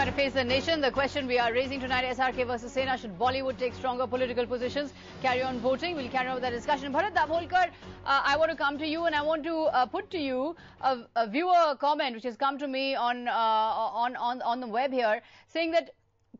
Welcome to Face the Nation. The question we are raising tonight, SRK versus Sena, should Bollywood take stronger political positions? Carry on voting. We'll carry on with that discussion. Bharat Davolkar, uh, I want to come to you and I want to uh, put to you a, a, viewer comment which has come to me on, uh, on, on, on the web here saying that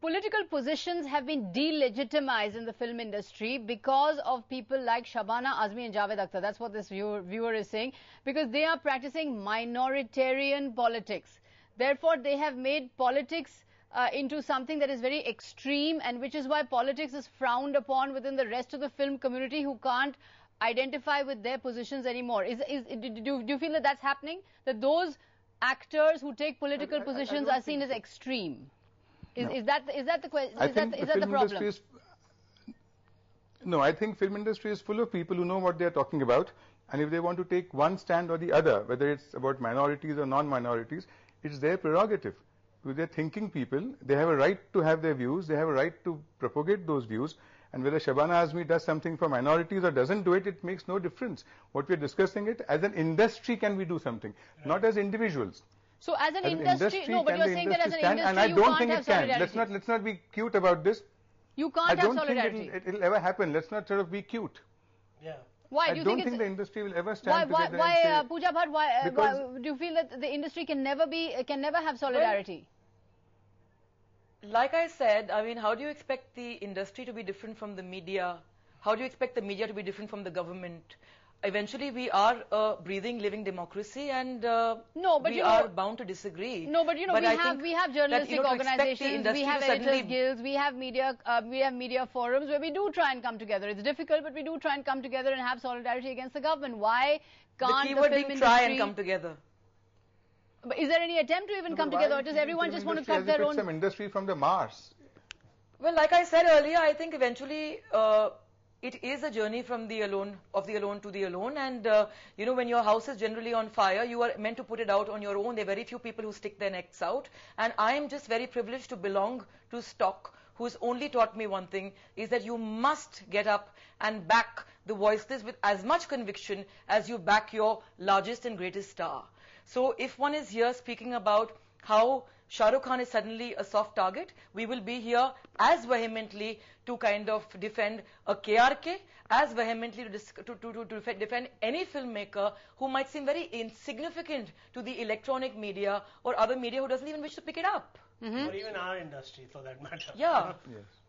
political positions have been delegitimized in the film industry because of people like Shabana Azmi and Javed Akhtar. That's what this viewer, viewer is saying because they are practicing minoritarian politics. Therefore, they have made politics uh, into something that is very extreme and which is why politics is frowned upon within the rest of the film community who can't identify with their positions anymore. Is, is, do, do you feel that that's happening? That those actors who take political I, I, positions I are seen as extreme? Is, no. is, that, is that the question? Is, the that the problem? no, I think film industry is full of people who know what they are talking about. And if they want to take one stand or the other, whether it's about minorities or non-minorities, it's their prerogative. they're thinking people, they have a right to have their views, they have a right to propagate those views. And whether Shabana Azmi does something for minorities or doesn't do it, it makes no difference. What we're discussing it as an industry, can we do something? Right. Not as individuals. So as an, as industry, industry, no, but you're saying that as an stand, and I don't think it can. Let's not let's not be cute about this. You can't I don't solidarity. Think it'll, it'll ever happen. Let's not sort of be cute. Yeah. Why? I do not think, think the industry will ever stand why, together. Why, why uh, Pooja Bhatt, why, uh, why, do you feel that the industry can never be, uh, can never have solidarity? Well, like I said, I mean, how do you expect the industry to be different from the media? How do you expect the media to be different from the government? eventually we are a breathing, living democracy, and uh, no, but we you know, are bound to disagree. No, but you know, but we I have we have journalistic that, you know, organizations, we have editors' guilds, we have media, uh, we have media forums where we do try and come together. It's difficult, but we do try and come together and have solidarity against the government. Why can't the, keyword the film being try and come together? But is there any attempt to even no, come together, or does everyone just want to cut their own? Some industry from the Mars. Well, like I said earlier, I think eventually. Uh, it is a journey from the alone of the alone to the alone and uh, you know when your house is generally on fire you are meant to put it out on your own there are very few people who stick their necks out and i am just very privileged to belong to stock who's only taught me one thing is that you must get up and back the voiceless with as much conviction as you back your largest and greatest star so if one is here speaking about how Shahrukh Khan is suddenly a soft target, we will be here as vehemently to kind of defend a KRK, as vehemently to, to, to, to defend any filmmaker who might seem very insignificant to the electronic media or other media who doesn't even wish to pick it up. Mm -hmm. Or even our industry for that matter. Yeah. yes.